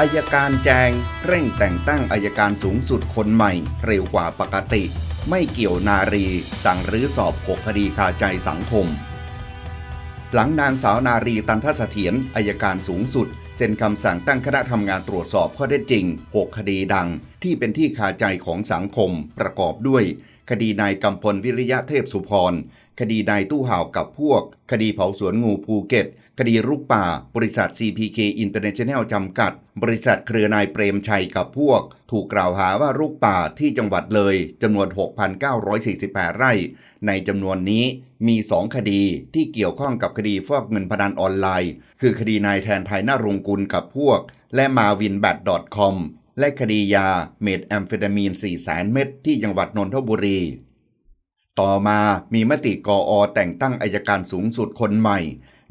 อายการแจงเร่งแต่งตั้งอายการสูงสุดคนใหม่เร็วกว่าปกติ ไม่เกี่ยวนารี สั่งรื้อสอบหกคดีคาใจสังคม หลังนางสาวนารีตันทสเถียนอายการสูงสุดเซ็นคำสั่งตั้งคณะทำงานตรวจสอบข้อเท็จจริง 6 คดีดังที่เป็นที่คาใจของสังคม ประกอบด้วย คดีนายกำพลวิริยะเทพสุพรคดีนายตู้ห่าวกับพวก คดีเผาสวนงูภูเก็ตคดีรุกป่า บริษัท CPK International จำกัด บริษัทเครือนายเปรมชัยกับพวก ถูกกล่าวหาว่า รุกป่าที่จังหวัดเลย จำนวน 6,948 ไร่ ในจำนวนนี้มี 2 คดีที่เกี่ยวข้องกับคดีฟอกเงินพนันออนไลน์ คือคดีนายแทนไทยนารงกุลกับพวก และมาวินแบดดอทคอมและคดียาเมดแอมเฟตามีน4แสนเม็ดที่จังหวัดนนทบุรี ต่อมา มีมติกออ แต่งตั้งอายการสูงสุดคนใหม่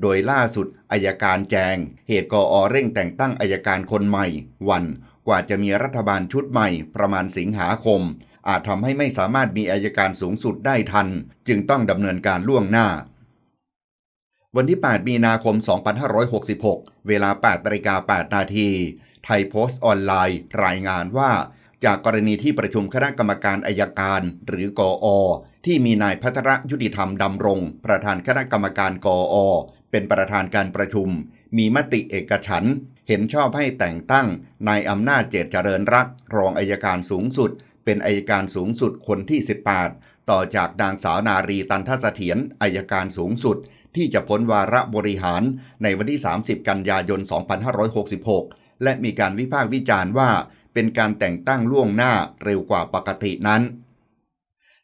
โดยล่าสุด อายการแจง เหตุกออเร่งแต่งตั้งอายการคนใหม่ วันกว่าจะมีรัฐบาลชุดใหม่ ประมาณสิงหาคม อาจทำให้ไม่สามารถมีอายการสูงสุดได้ทันจึงต้องดำเนินการล่วงหน้า วันที่ 8 มีนาคม 2566 เวลา8นาฬิกา8นาที ไทยโพสต์ออนไลน์ รายงานว่าจากกรณีที่ประชุมคณะกรรมการอายการ หรือกออที่มีนายพัทรยุติธรรมดำรง ประธานคณะกรรมการกออเป็นประธานการประชุม มีมติเอกฉันเห็นชอบให้แต่งตั้งนายอำนาจเจตเจริญรักรองอายการสูงสุดเป็นอายการสูงสุดคนที่ 18 ต่อจากนางสาวนารีตันทเสถียนอายการสูงสุดที่จะพ้นวาระบริหารในวันที่ 30 กันยายน 2566 และมีการวิพากษ์วิจารณ์ว่าเป็นการแต่งตั้งล่วงหน้าเร็วกว่าปกตินั้น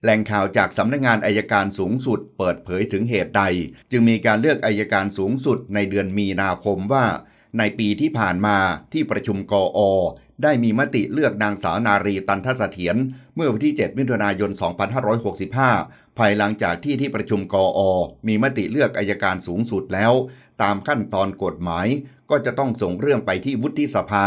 แหล่งข่าวจากสำนักงงานอายการสูงสุดเปิดเผยถึงเหตุใดจึงมีการเลือกอายการสูงสุดในเดือนมีนาคมว่า ในปีที่ผ่านมาที่ประชุมกออได้มีมติเลือกนางสาวนารีตันทเสถียรเมื่อวันที่ 7 มิถุนายน 2565 ภายหลังจากที่ที่ประชุมกออมีมติเลือกอายการสูงสุดแล้ว ตามขั้นตอนกฎหมายก็จะต้องส่งเรื่องไปที่วุฒิสภา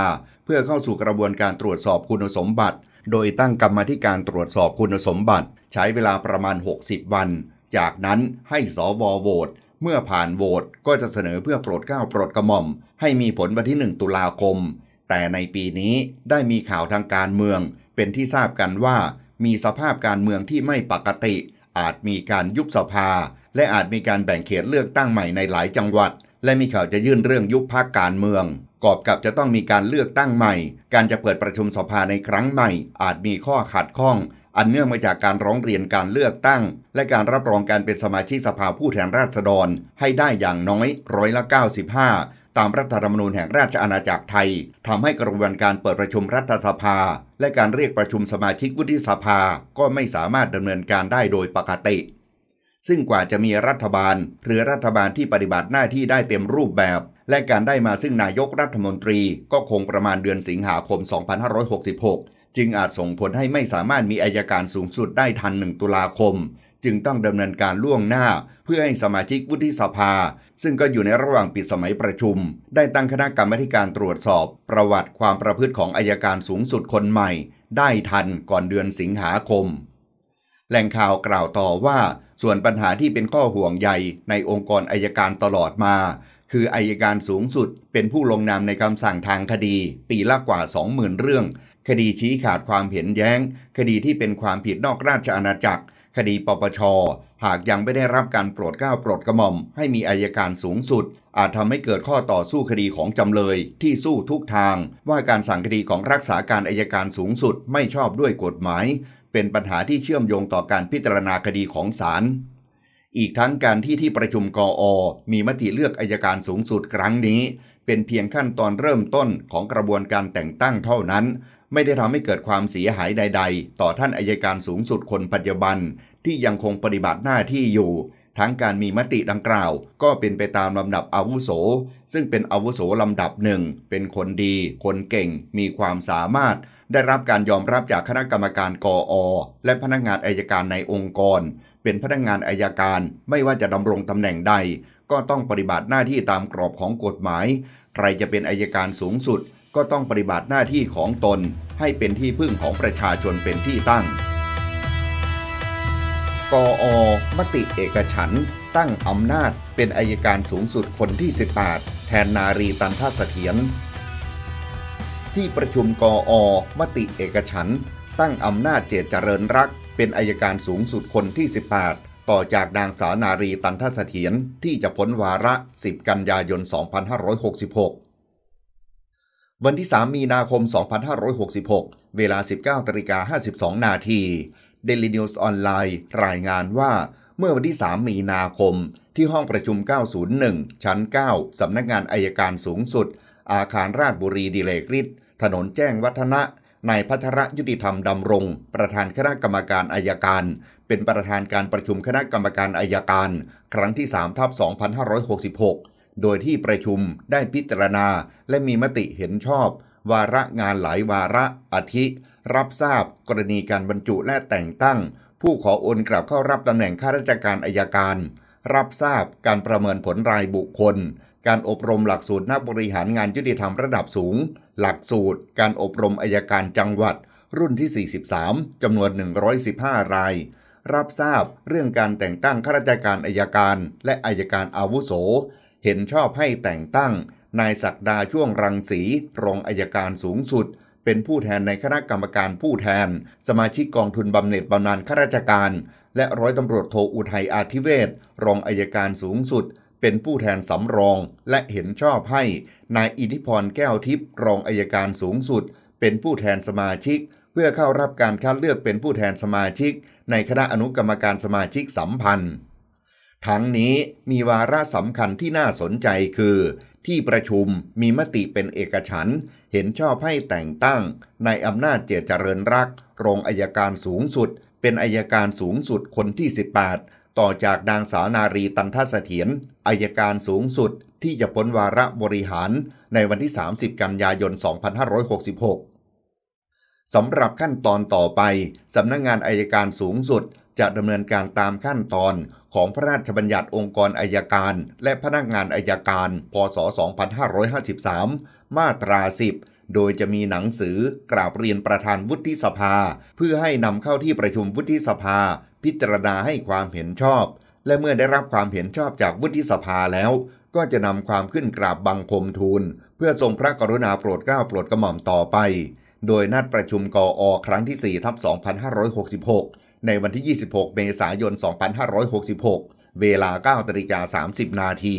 พื่อเข้าสู่กระบวนการตรวจสอบคุณสมบัติ โดยตั้งกรรมธิการตรวจสอบคุณสมบัติ ใช้เวลาประมาณ 60 วัน จากนั้นให้สวโหวตเมื่อผ่านโหวตก็จะเสนอเพื่อโปรดเกล้าโปรดกระหม่อมให้มีผลวันที่ 1 ตุลาคม แต่ในปีนี้ได้มีข่าวทางการเมือง เป็นที่ทราบกันว่ามีสภาพการเมืองที่ไม่ปกติ อาจมีการยุบสภา และอาจมีการแบ่งเขตเลือกตั้งใหม่ในหลายจังหวัดและมีข่าวจะยื่นเรื่องยุบพักคการเมือง กอบกับจะต้องมีการเลือกตั้งใหม่ การจะเปิดประชุมสภาในครั้งใหม่ อาจมีข้อขัดข้อง อันเนื่องมาจากการร้องเรียนการเลือกตั้ง และการรับรองการเป็นสมาชิกสภาผู้แทนราษฎรให้ได้อย่างน้อยร้อยละ95ตามรัฐธรรมนูญแห่งราชอาณาจักรไทย ทำให้กระบวนการเปิดประชุมรัฐสภา และการเรียกประชุมสมาชิกวุฒิสภาก็ไม่สามารถดำเนินการได้โดยปกติซึ่งกว่าจะมีรัฐบาล หรือรัฐบาลที่ปฏิบัติหน้าที่ได้เต็มรูปแบบ และการได้มาซึ่งนายกรัฐมนตรีก็คงประมาณเดือนสิงหาคม 2566 จึงอาจส่งผลให้ไม่สามารถมีอายการสูงสุดได้ทัน 1 ตุลาคม จึงต้องดำเนินการล่วงหน้า เพื่อให้สมาชิกวุฒิสภา ซึ่งก็อยู่ในระหว่างปิดสมัยประชุม ได้ตั้งคณะกรรมการตรวจสอบ ประวัติความประพฤติของอายการสูงสุดคนใหม่ ได้ทันก่อนเดือนสิงหาคม แหล่งข่าวกล่าวต่อว่าส่วนปัญหาที่เป็นข้อห่วงใหญ่ในองค์กรอายการตลอดมา คืออายการสูงสุด เป็นผู้ลงนามในคำสั่งทางคดี ปีละกว่า 20,000 เรื่อง คดีชี้ขาดความเห็นแย้ง คดีที่เป็นความผิดนอกราชอาณาจักร คดีปปช หากยังไม่ได้รับการโปรดเกล้าโปรดกระหม่อม ให้มีอายการสูงสุด อาจทำให้เกิดข้อต่อสู้คดีของจำเลย ที่สู้ทุกทาง ว่าการสั่งคดีของรักษาการอายการสูงสุดไม่ชอบด้วยกฎหมายเป็นปัญหาที่เชื่อมโยงต่อการพิจารณาคดีของศาล อีกทั้งการที่ที่ประชุมกออมีมติเลือกอายการสูงสุดครั้งนี้ เป็นเพียงขั้นตอนเริ่มต้นของกระบวนการแต่งตั้งเท่านั้น ไม่ได้ทำให้เกิดความเสียหายใดๆ ต่อท่านอายการสูงสุดคนปัจจุบัน ที่ยังคงปฏิบัติหน้าที่อยู่ทั้งการมีมติดังกล่าว ก็เป็นไปตามลำดับอาวุโส ซึ่งเป็นอาวุโสลำดับหนึ่งเป็นคนดี คนเก่ง มีความสามารถ ได้รับการยอมรับจากคณะกรรมการกออ และพนักงานอายการในองค์กร เป็นพนักงานอายการไม่ว่าจะดำรงตำแหน่งใด ก็ต้องปฏิบัติหน้าที่ตามกรอบของกฎหมาย ใครจะเป็นอายการสูงสุด ก็ต้องปฏิบัติหน้าที่ของตน ให้เป็นที่พึ่งของประชาชนเป็นที่ตั้งกออมติเอกฉันตั้งอำนาจเป็นอายการสูงสุดคนที่ 18 แทนนารีตันทเสถียรที่ประชุมกออมติเอกฉันตั้งอำนาจเจตเจริญรัก เป็นอายการสูงสุดคนที่ 18 ต่อจากนางสาวนารีตันทเสถียรที่จะพ้นวาระ 10กันยายน 2566 วันที่ 3 มีนาคม 2566 เวลา 19ตริกา52นาทีเดลินิวส์ออนไลน์ รายงานว่า เมื่อวันที่ 3 มีนาคม ที่ห้องประชุม 901 ชั้น 9 สำนักงานอายการสูงสุด อาคารราชบุรีดิเลกฤทธิ์ถนนแจ้งวัฒนะนายพัทระยุติธรรมดำรง ประธานคณะกรรมการอายการ เป็นประธานการประชุมคณะกรรมการอายการ ครั้งที่ 3 ทับ2566 โดยที่ประชุมได้พิจารณาและมีมติเห็นชอบ วาระงานหลายวาระอาทิรับทราบกรณีการบรรจุและแต่งตั้ง ผู้ขอโอนกลับเข้ารับตำแหน่งข้าราชการอายการ รับทราบการประเมินผลรายบุคคล การอบรมหลักสูตรนักบริหารงานยุติธรรมระดับสูง หลักสูตร การอบรมอายการจังหวัด รุ่นที่ 43 จำนวน 115 ราย รับทราบเรื่องการแต่งตั้งข้าราชการอายการ และอายการอาวุโส เห็นชอบให้แต่งตั้งนายศักดาช่วงรังสีรองอายการสูงสุดเป็นผู้แทนในคณะกรรมการผู้แทน สมาชิกกองทุนบำเหน็จบำนาญข้าราชการ และร้อยตำรวจโทอุทัยอาทิเวศรองอายการสูงสุด เป็นผู้แทนสำรองและเห็นชอบให้นายอิทธิพร แก้วทิพย์รองอายการสูงสุด เป็นผู้แทนสมาชิก เพื่อเข้ารับการคัดเลือกเป็นผู้แทนสมาชิก ในคณะอนุกรรมการสมาชิกสัมพันธ์ ทั้งนี้มีวาระสำคัญที่น่าสนใจคือที่ประชุมมีมติเป็นเอกฉันท์เห็นชอบให้แต่งตั้งนายอำนาจเจริญรักรองอายการสูงสุดเป็นอายการสูงสุดคนที่ 18 ต่อจากนางสาวนารีตันทเสถียรอายการสูงสุดที่จะพ้นวาระบริหารในวันที่ 30 กันยายน 2566 สำหรับขั้นตอนต่อไป สำนักงงานอายการสูงสุดจะดำเนินการตามขั้นตอนของพระราชบัญญัติองค์กรอายการ และพนักงานอายการ พศ 2553 มาตรา 10 โดยจะมีหนังสือกราบเรียนประธานวุฒิสภา เพื่อให้นำเข้าที่ประชุมวุฒิสภา พิจารณาให้ความเห็นชอบ และเมื่อได้รับความเห็นชอบจากวุฒิสภาแล้ว ก็จะนำความขึ้นกราบบังคมทูลเพื่อทรงพระกรุณาโปรดเกล้าโปรดกระหม่อมต่อไป โดยนัดประชุมกออครั้งที่4ทับ2566ในวันที่ 26 เมษายน 2566 เวลา9นาิกา30 นาที